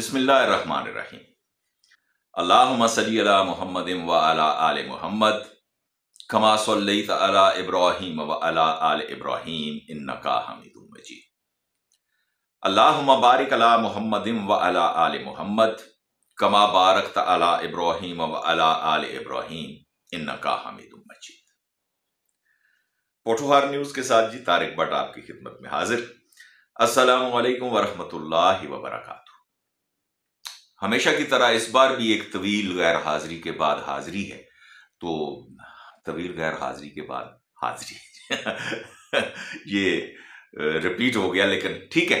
अल्लाहुम्मा बिसमीम अल्लाम मोहम्मद आले मोहम्मद कमा सल्लैत सल्ला इब्राहिम वल इब्राहिम इन नका हमिद मजीद अल्लाहुम्मा बारिक अला मोहम्मद आले मोहम्मद कमा बारकत अला इब्राहिम वल इब्राहिम इन नका हमिद मजीद पोठोहार न्यूज़ के साथ जी तारिक भट्ट आपकी खिदमत में हाजिर व रहमतुल्लाहि व बरकातहू हमेशा की तरह इस बार भी एक तवील गैर हाजिरी के बाद हाजिरी है तो तवील गैर हाजिरी के बाद हाजिरी ये रिपीट हो गया लेकिन ठीक है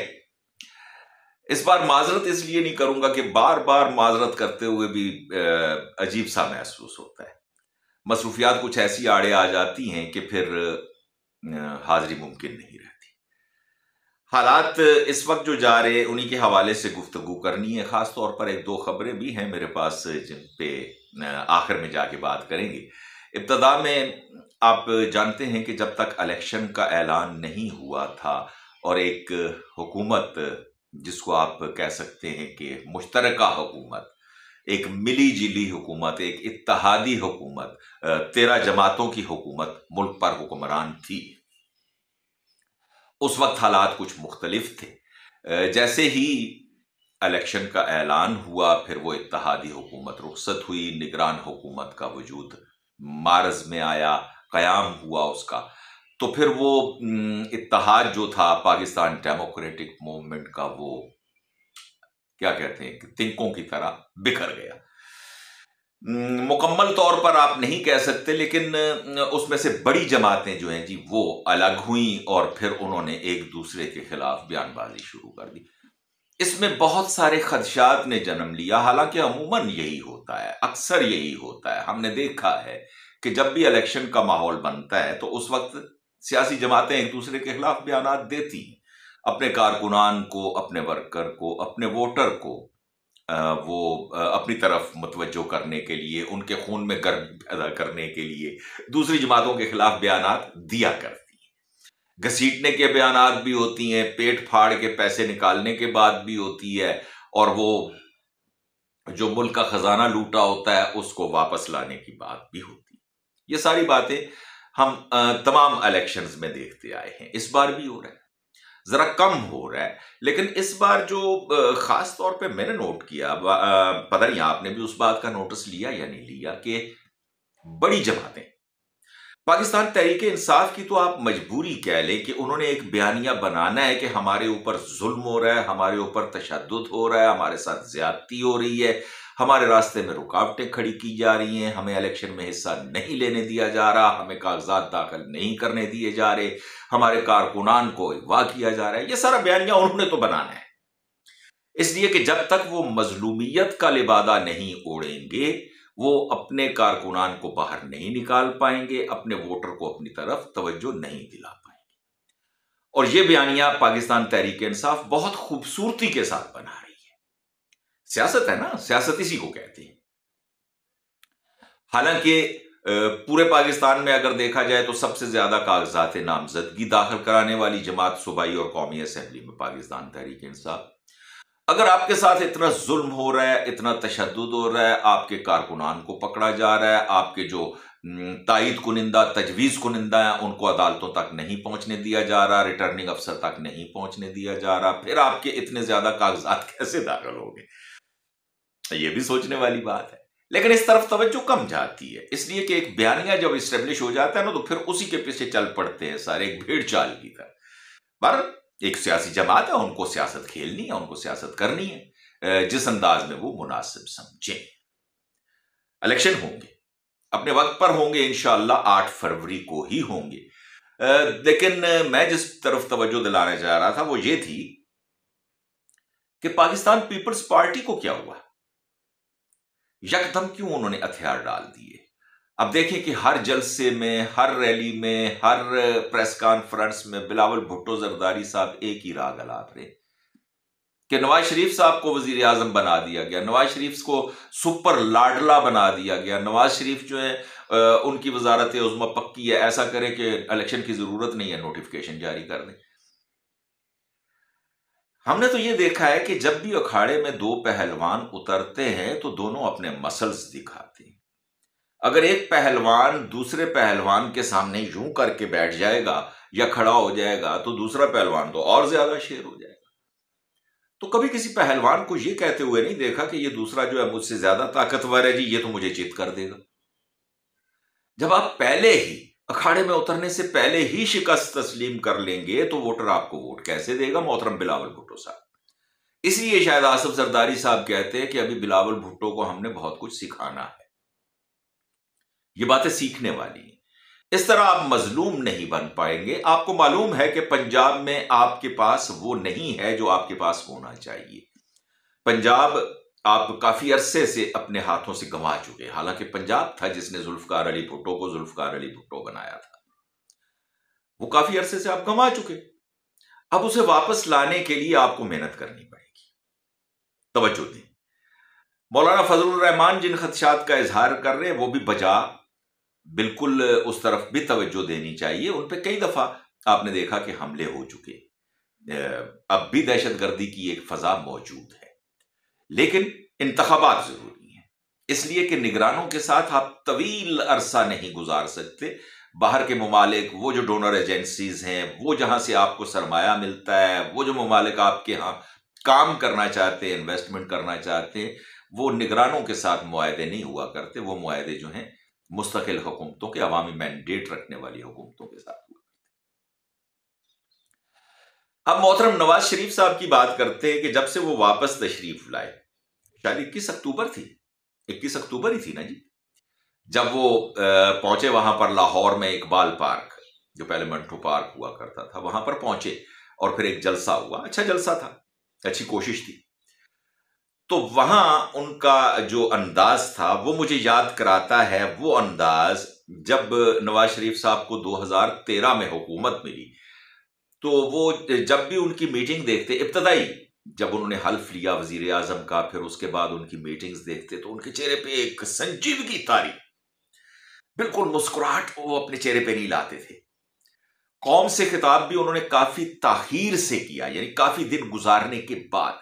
इस बार माजरत इसलिए नहीं करूंगा कि बार बार माजरत करते हुए भी अजीब सा महसूस होता है मसरूफियात कुछ ऐसी आड़े आ जाती हैं कि फिर हाजिरी मुमकिन नहीं रहती हालात इस वक्त जो जा रहे उन्हीं के हवाले से गुफ्तु करनी है ख़ास तौर पर एक दो खबरें भी हैं मेरे पास जिन पे आखिर में जाके बात करेंगे इब्तदा में आप जानते हैं कि जब तक इलेक्शन का ऐलान नहीं हुआ था और एक हुकूमत जिसको आप कह सकते हैं कि मुश्तरका हुकूमत एक मिली जुली हुकूमत एक इतिहादी हुकूमत तेरह जमातों की हुकूमत मुल्क पर हुक्मरान थी उस वक्त हालात कुछ मुख्तलिफ थे जैसे ही इलेक्शन का ऐलान हुआ फिर वो इतिहादी हुकूमत रुखसत हुई निगरान हुकूमत का वजूद मारज में आया क़याम हुआ उसका तो फिर वो इतिहाद जो था पाकिस्तान डेमोक्रेटिक मूवमेंट का वो क्या कहते हैं कि तिंकों की तरह बिखर गया हम्म, मुकम्मल तौर पर आप नहीं कह सकते लेकिन उसमें से बड़ी जमातें जो हैं जी वो अलग हुई और फिर उन्होंने एक दूसरे के खिलाफ बयानबाजी शुरू कर दी इसमें बहुत सारे खदशात ने जन्म लिया हालांकि अमूमन यही होता है अक्सर यही होता है हमने देखा है कि जब भी इलेक्शन का माहौल बनता है तो उस वक्त सियासी जमातें एक दूसरे के खिलाफ बयान देती हैं अपने कारकुनान को अपने वर्कर को अपने वोटर को वो अपनी तरफ मतवजो करने के लिए उनके खून में गर्व अदा करने के लिए दूसरी जमातों के खिलाफ बयान दिया करती हैं घसीटने के बयान भी होती हैं पेट फाड़ के पैसे निकालने के बाद भी होती है और वो जो मुल्क का खजाना लूटा होता है उसको वापस लाने की बात भी होती है ये सारी बातें हम तमाम इलेक्शंस में देखते आए हैं इस बार भी हो रहा है ज़रा कम हो रहा है लेकिन इस बार जो ख़ास तौर पे मैंने नोट किया पता नहीं आपने भी उस बात का नोटिस लिया या नहीं लिया कि बड़ी जमातें पाकिस्तान तहरीक इंसाफ की तो आप मजबूरी कह लें कि उन्होंने एक बयानिया बनाना है कि हमारे ऊपर जुल्म हो रहा है हमारे ऊपर तशद हो रहा है हमारे साथ ज्यादती हो रही है हमारे रास्ते में रुकावटें खड़ी की जा रही हैं हमें इलेक्शन में हिस्सा नहीं लेने दिया जा रहा हमें कागजात दाखिल नहीं करने दिए जा रहे हमारे कारकुनान को अगवा किया जा रहा है ये सारा बयानिया उन्होंने तो बनाना है इसलिए कि जब तक वो मजलूमियत का लिबादा नहीं ओढ़ेंगे वो अपने कारकुनान को बाहर नहीं निकाल पाएंगे अपने वोटर को अपनी तरफ तवज्जो नहीं दिला पाएंगे और ये बयानिया पाकिस्तान तहरीक इंसाफ बहुत खूबसूरती के साथ बना रही है सियासत है ना सियासत इसी को कहती है हालांकि पूरे पाकिस्तान में अगर देखा जाए तो सबसे ज्यादा कागजात नामजदगी दाखिल कराने वाली जमात सूबाई और कौमी असम्बली में पाकिस्तान तहरीक इंसाफ अगर आपके साथ इतना जुल्म हो रहा है इतना तशद हो रहा है आपके कारकुनान को पकड़ा जा रहा है आपके जो तइद कुनिंदा तजवीज़ कुनिंदा हैं उनको अदालतों तक नहीं पहुंचने दिया जा रहा रिटर्निंग अफसर तक नहीं पहुंचने दिया जा रहा फिर आपके इतने ज़्यादा कागजात कैसे दाखिल हो गए ये भी सोचने वाली बात है लेकिन इस तरफ तवज्जो कम जाती है इसलिए कि एक बयानिया जब इस्टेब्लिश हो जाता है ना तो फिर उसी के पीछे चल पड़ते हैं सारे एक भीड़ चाल की तरह पर एक सियासी जमात है उनको सियासत खेलनी है उनको सियासत करनी है जिस अंदाज में वो मुनासिब समझे इलेक्शन होंगे अपने वक्त पर होंगे इनशाला आठ फरवरी को ही होंगे लेकिन मैं जिस तरफ तवज्जो दिलाने जा रहा था वो ये थी कि पाकिस्तान पीपल्स पार्टी को क्या हुआ यकदम क्यों उन्होंने हथियार डाल दिए अब देखें कि हर जलसे में हर रैली में हर प्रेस कॉन्फ्रेंस में बिलावल भुट्टो जरदारी साहब एक ही राग अलाप रहे कि नवाज शरीफ साहब को वजीर आजम बना दिया गया नवाज शरीफ को सुपर लाडला बना दिया गया नवाज शरीफ जो है उनकी वजारत उजमा पक्की है ऐसा करें कि इलेक्शन की ज़रूरत नहीं है नोटिफिकेशन जारी कर दें हमने तो ये देखा है कि जब भी अखाड़े में दो पहलवान उतरते हैं तो दोनों अपने मसल्स दिखाते हैं अगर एक पहलवान दूसरे पहलवान के सामने यूं करके बैठ जाएगा या खड़ा हो जाएगा तो दूसरा पहलवान तो और ज्यादा शेर हो जाएगा तो कभी किसी पहलवान को यह कहते हुए नहीं देखा कि ये दूसरा जो है मुझसे ज्यादा ताकतवर है जी ये तो मुझे चित कर देगा जब आप पहले ही अखाड़े में उतरने से पहले ही शिकस्त तस्लीम कर लेंगे तो वोटर आपको वोट कैसे देगा मोहतरम बिलावल भुट्टो साहब इसलिए शायद आसफ जरदारी साहब कहते हैं कि अभी बिलावल भुट्टो को हमने बहुत कुछ सिखाना है ये बातें सीखने वाली हैं इस तरह आप मजलूम नहीं बन पाएंगे आपको मालूम है कि पंजाब में आपके पास वो नहीं है जो आपके पास होना चाहिए पंजाब आप काफ़ी अरसे से अपने हाथों से गंवा चुके हालांकि पंजाब था जिसने जुल्फकार अली भुट्टो को जुल्फकार अली भुट्टो बनाया था वो काफ़ी अरसे से आप गंवा चुके अब उसे वापस लाने के लिए आपको मेहनत करनी पड़ेगी तवज्जो दें मौलाना फजल रहमान जिन खदशात का इजहार कर रहे हैं वो भी बजा बिल्कुल उस तरफ भी तवज्जो देनी चाहिए उन पर कई दफ़ा आपने देखा कि हमले हो चुके अब भी दहशत गर्दी की एक फजा मौजूद है लेकिन इंतबात जरूरी हैं इसलिए कि निगरानों के साथ आप तवील अरसा नहीं गुजार सकते बाहर के ममालिक वो जो डोनर एजेंसीज हैं वो जहां से आपको सरमाया मिलता है वो जो ममालिक आपके यहाँ काम करना चाहते हैं इन्वेस्टमेंट करना चाहते हैं वो निगरानों के साथ माहदे नहीं हुआ करते वो माहदे जो हैं मुस्तकिल हुकूमतों के अवामी मैंडेट रखने वाली हुकूमतों के साथ हुआ करते अब मोहतरम नवाज शरीफ साहब की बात करते हैं कि जब से वो वापस तशरीफ लाए शायद 21 अक्टूबर थी 21 अक्टूबर ही थी ना जी जब वो पहुंचे वहां पर लाहौर में इकबाल पार्क जो पहले मंटू पार्क हुआ करता था वहां पर पहुंचे और फिर एक जलसा हुआ अच्छा जलसा था अच्छी कोशिश थी तो वहां उनका जो अंदाज था वो मुझे याद कराता है वो अंदाज जब नवाज शरीफ साहब को 2013 में हुकूमत मिली तो वो जब भी उनकी मीटिंग देखते इब्तदाई जब उन्होंने हल्फ लिया वजीर आजम का फिर उसके बाद उनकी मीटिंग्स देखते तो उनके चेहरे पे एक संजीवगी तारी बिल्कुल मुस्कुराहट वो अपने चेहरे पे नहीं लाते थे कौम से खिताब भी उन्होंने काफी ताहिर से किया यानी काफी दिन गुजारने के बाद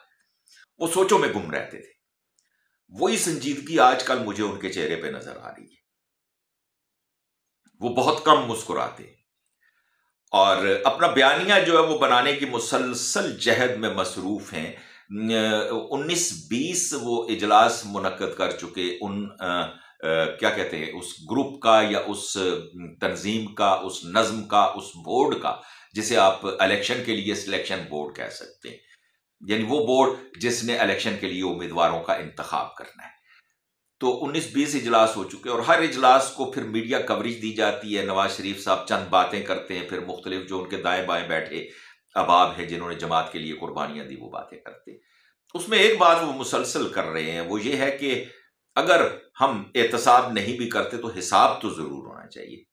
वो सोचों में गुम रहते थे वही संजीदगी आजकल मुझे उनके चेहरे पे नजर आ रही है वो बहुत कम मुस्कुराते हैं और अपना बयानिया जो है वो बनाने की मुसलसल जहद में मसरूफ़ हैं उन्नीस बीस वो इजलास मुनद कर चुके उन आ, आ, क्या कहते हैं उस ग्रुप का या उस तंजीम का उस नज्म का उस बोर्ड का जिसे आप इलेक्शन के लिए सिलेक्शन बोर्ड कह सकते हैं यानी वो बोर्ड जिसने इलेक्शन के लिए उम्मीदवारों का इंतखब करना है तो 19-20 इजलास हो चुके हैं और हर इजलास को फिर मीडिया कवरेज दी जाती है नवाज शरीफ साहब चंद बातें करते हैं फिर मुख्तलिफ जो उनके दाएं बाएं बैठे अबाब हैं जिन्होंने जमात के लिए कुर्बानियां दी वो बातें करते उसमें एक बात वो मुसलसल कर रहे हैं वो ये है कि अगर हम एहतसाब नहीं भी करते तो हिसाब तो ज़रूर होना चाहिए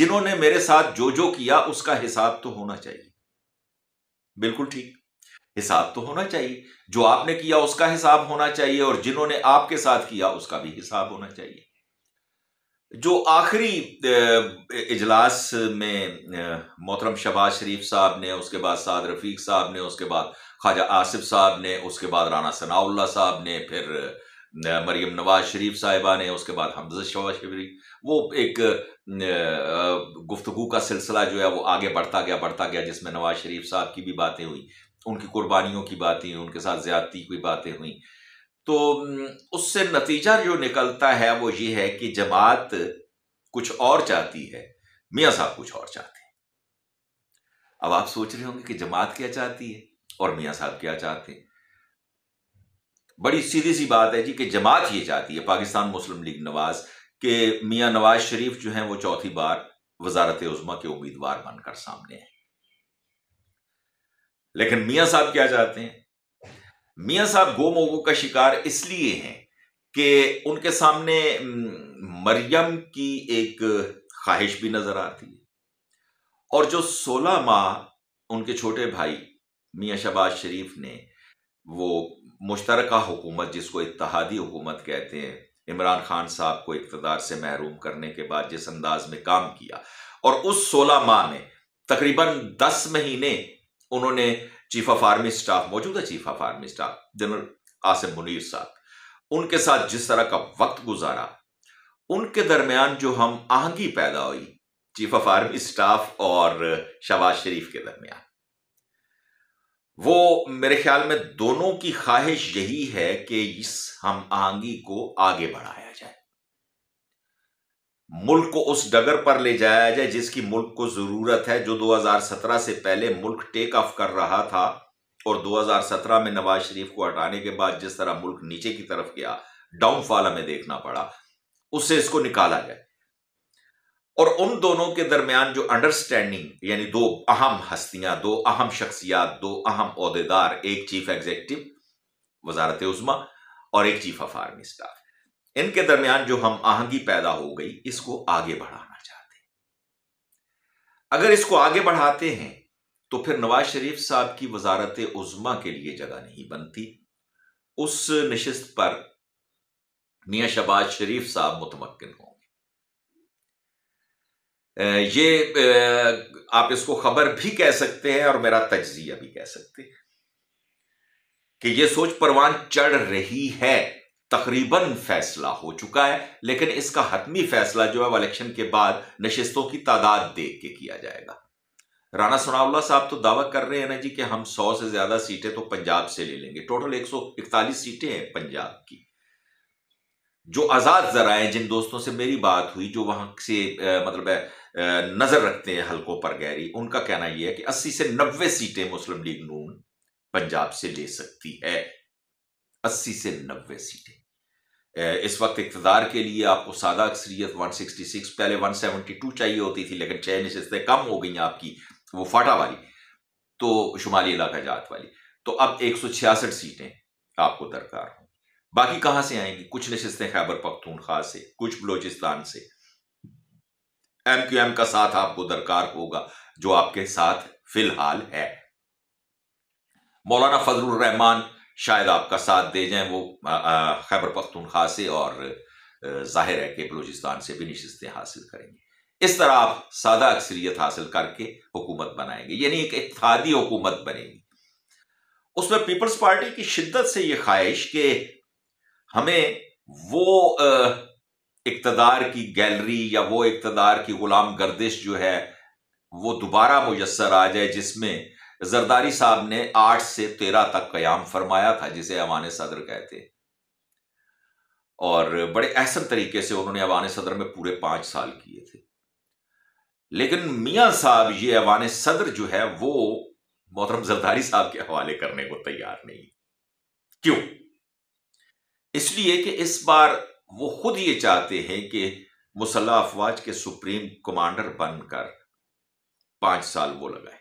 जिन्होंने मेरे साथ जो जो किया उसका हिसाब तो होना चाहिए बिल्कुल ठीक हिसाब तो होना चाहिए जो आपने किया उसका हिसाब होना चाहिए और जिन्होंने आपके साथ किया उसका भी हिसाब होना चाहिए जो आखिरी इजलास में मोहतरम शबाज शरीफ साहब ने उसके बाद साद रफीक साहब ने उसके बाद ख्वाजा आसिफ साहब ने उसके बाद राना सनाउल्ला साहब ने फिर मरियम नवाज शरीफ साहिबा ने उसके बाद हमजा शबाज शरीफ वो एक गुफ्तगु का सिलसिला जो है वो आगे बढ़ता गया बढ़ता गया जिसमें नवाज शरीफ साहब की भी बातें हुई उनकी कुर्बानियों की बातें उनके साथ ज्यादती की बातें हुई तो उससे नतीजा जो निकलता है वो ये है कि जमात कुछ और चाहती है मियाँ साहब कुछ और चाहते हैं अब आप सोच रहे होंगे कि जमात क्या चाहती है और मियाँ साहब क्या चाहते हैं बड़ी सीधी सी बात है जी कि जमात ये चाहती है पाकिस्तान मुस्लिम लीग नवाज के मियाँ नवाज शरीफ जो हैं वो चौथी बार वजारत उज़मा के उम्मीदवार बनकर सामने हैं लेकिन मियाँ साहब क्या चाहते हैं मियाँ साहब गोमोगों का शिकार इसलिए हैं कि उनके सामने मरियम की एक ख्वाहिश भी नजर आती है और जो 16 माह उनके छोटे भाई मियाँ शबाज शरीफ ने वो मुश्तरका हुकूमत जिसको इतिहादी हुकूमत कहते हैं इमरान खान साहब को इकतदार से महरूम करने के बाद जिस अंदाज में काम किया और उस 16 माह में तकरीबन 10 महीने उन्होंने चीफ ऑफ आर्मी स्टाफ मौजूदा chief of army staff general Asim Munir साहब उनके साथ जिस तरह का वक्त गुजारा उनके दरमियान जो हम आहंगी पैदा हुई चीफ ऑफ आर्मी स्टाफ और शबाज शरीफ के दरमियान वो मेरे ख्याल में दोनों की ख्वाहिश यही है कि इस हम आहंगी को आगे बढ़ाया जाए मुल्क को उस डगर पर ले जाया जाए जिसकी मुल्क को ज़रूरत है जो 2017 से पहले मुल्क टेक ऑफ कर रहा था और 2017 में नवाज शरीफ को हटाने के बाद जिस तरह मुल्क नीचे की तरफ गया डाउनफॉल हमें देखना पड़ा उससे इसको निकाला जाए और उन दोनों के दरमियान जो अंडरस्टैंडिंग यानी दो अहम हस्तियां दो अहम शख्सियात दो अहम अहदेदार एक चीफ एग्जीक्यूटिव वजारत उजमा और एक चीफ ऑफ आर्मी स्टाफ इनके दरमियान जो हम आहंगी पैदा हो गई इसको आगे बढ़ाना चाहते हैं अगर इसको आगे बढ़ाते हैं तो फिर नवाज शरीफ साहब की वजारत उजमा के लिए जगह नहीं बनती उस निशिस्त पर मियाँ शबाज शरीफ साहब मुतमक्न होंगे ये आप इसको खबर भी कह सकते हैं और मेरा तजिया भी कह सकते हैं कि ये सोच परवान चढ़ रही है तकरीबन फैसला हो चुका है लेकिन इसका हतमी फैसला जो है वो इलेक्शन के बाद नशस्तों की तादाद देख के किया जाएगा राणा सोनावला साहब तो दावा कर रहे हैं ना जी कि हम सौ से ज्यादा सीटें तो पंजाब से ले लेंगे टोटल एक सौ इकतालीस सीटें हैं पंजाब की जो आज़ाद जराए जिन दोस्तों से मेरी बात हुई जो वहां से आ, मतलब आ, नजर रखते हैं हलकों पर गहरी उनका कहना यह है कि अस्सी से नब्बे सीटें मुस्लिम लीग नून पंजाब से ले सकती है अस्सी से नब्बे सीटें इस वक्त इकतदार के लिए आपको सादा अक्सरियत 166 पहले 172 चाहिए होती थी लेकिन छह नशस्तें कम हो गई आपकी वो फाटा वाली तो शुमाली इलाका जात वाली तो अब एक सौ छियासठ सीटें आपको दरकार होंगी बाकी कहाँ से आएंगी कुछ नशस्तें खैबर पख्तूनख्वा से कुछ बलोचिस्तान से एम क्यू एम का साथ आपको दरकार होगा जो आपके साथ फिलहाल है मौलाना फजल रहमान शायद आपका साथ दे जाएं वो खैबर पख्तूनख्वा से और जाहिर है कि बलूचिस्तान से भी नशस्तें हासिल करेंगे इस तरह आप सादा अक्सरियत हासिल करके हुकूमत बनाएंगे यानी एक इतिहादी हुकूमत बनेगी उसमें पीपल्स पार्टी की शिद्दत से ये ख्वाहिश कि हमें वो इकतदार की गैलरी या वो इकतदार की गुलाम गर्दिश जो है वो दोबारा मुयसर आ जाए जिसमें जरदारी साहब ने आठ से तेरह तक कयाम फरमाया था जिसे अवान सदर कहते हैं और बड़े अहसन तरीके से उन्होंने अवान सदर में पूरे पांच साल किए थे लेकिन मियां साहब ये अवान सदर जो है वो मोहतरम जरदारी साहब के हवाले करने को तैयार नहीं क्यों इसलिए कि इस बार वो खुद ये चाहते हैं कि मुसल्ला अफवाज के सुप्रीम कमांडर बनकर पांच साल वो लगाए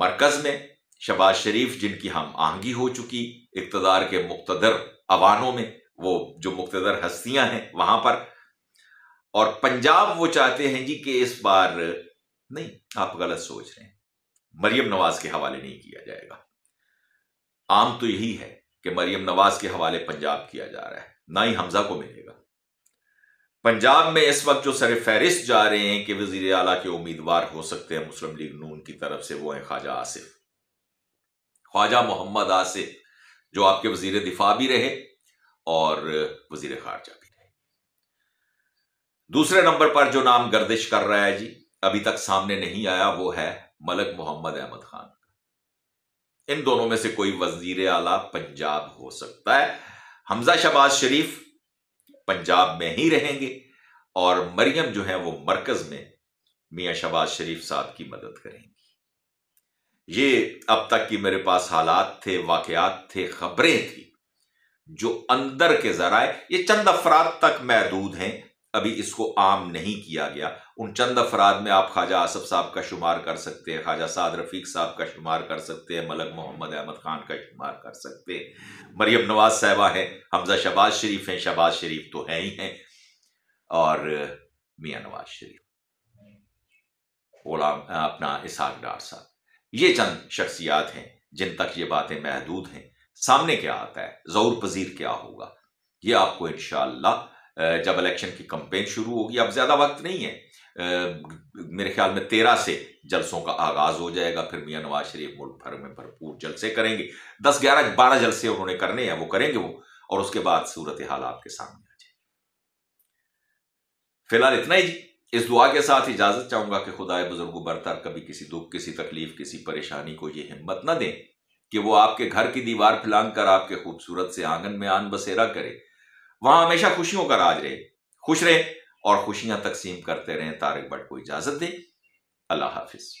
मरकज में शबाज शरीफ जिनकी हम आहंगी हो चुकी इकतदार के मुख्तर अवानों में वो जो मुख्तर हस्तियां हैं वहां पर और पंजाब वो चाहते हैं जी कि इस बार नहीं आप गलत सोच रहे हैं मरियम नवाज के हवाले नहीं किया जाएगा आम तो यही है कि मरियम नवाज के हवाले पंजाब किया जा रहा है ना ही हमजा को मिलेगा पंजाब में इस वक्त जो सर फहरिस्त जा रहे हैं कि वजीर अला के उम्मीदवार हो सकते हैं मुस्लिम लीग नून की तरफ से वो हैं ख्वाजा आसिफ ख्वाजा मोहम्मद आसिफ जो आपके वजीर दिफा भी रहे और वजीर खारजा भी रहे दूसरे नंबर पर जो नाम गर्दिश कर रहा है जी अभी तक सामने नहीं आया वो है मलक मोहम्मद अहमद खान इन दोनों में से कोई वजीर आला पंजाब हो सकता है हमजा शबाज शरीफ पंजाब में ही रहेंगे और मरियम जो है वो मरकज में मियाँ शबाज शरीफ साहब की मदद करेंगी ये अब तक की मेरे पास हालात थे वाकयात थे खबरें थी जो अंदर के जराए ये चंद अफराद तक महदूद हैं अभी इसको आम नहीं किया गया उन चंद अफराद में आप ख्वाजा आसफ साहब का शुमार कर सकते हैं ख्वाजा साद रफीक साहब का शुमार कर सकते हैं मलक मोहम्मद अहमद खान का शुमार कर सकते हैं मरियम नवाज साहबा हैं हमजा शबाज शरीफ हैं शबाज शरीफ तो हैं ही हैं और मियाँ नवाज शरीफ गुलाम अपना इसहाक डार साहब ये चंद शख्सियात हैं जिन तक ये बातें महदूद हैं सामने क्या आता है जोर पजीर क्या होगा ये आपको इनशाला जब इलेक्शन की कंपेन शुरू होगी अब ज़्यादा वक्त नहीं है मेरे ख्याल में तेरह से जलसों का आगाज हो जाएगा फिर मियाँ नवाज शरीफ मुल्क भर में भरपूर जलसे करेंगे दस ग्यारह बारह जलसे उन्होंने करने हैं वो करेंगे वो और उसके बाद सूरत हाल आपके सामने आ जाएगी फिलहाल इतना ही इस दुआ के साथ इजाजत चाहूंगा कि खुदाए बुजुर्ग बरतर कभी किसी दुख किसी तकलीफ किसी परेशानी को ये हिम्मत न दें कि वो आपके घर की दीवार फिलांग कर आपके खूबसूरत से आंगन में आन बसेरा करे वहां हमेशा खुशियों का राज रहे खुश रहे और खुशियां तकसीम करते रहें तारिक भट्ट को इजाजत दे अल्लाह हाफिज़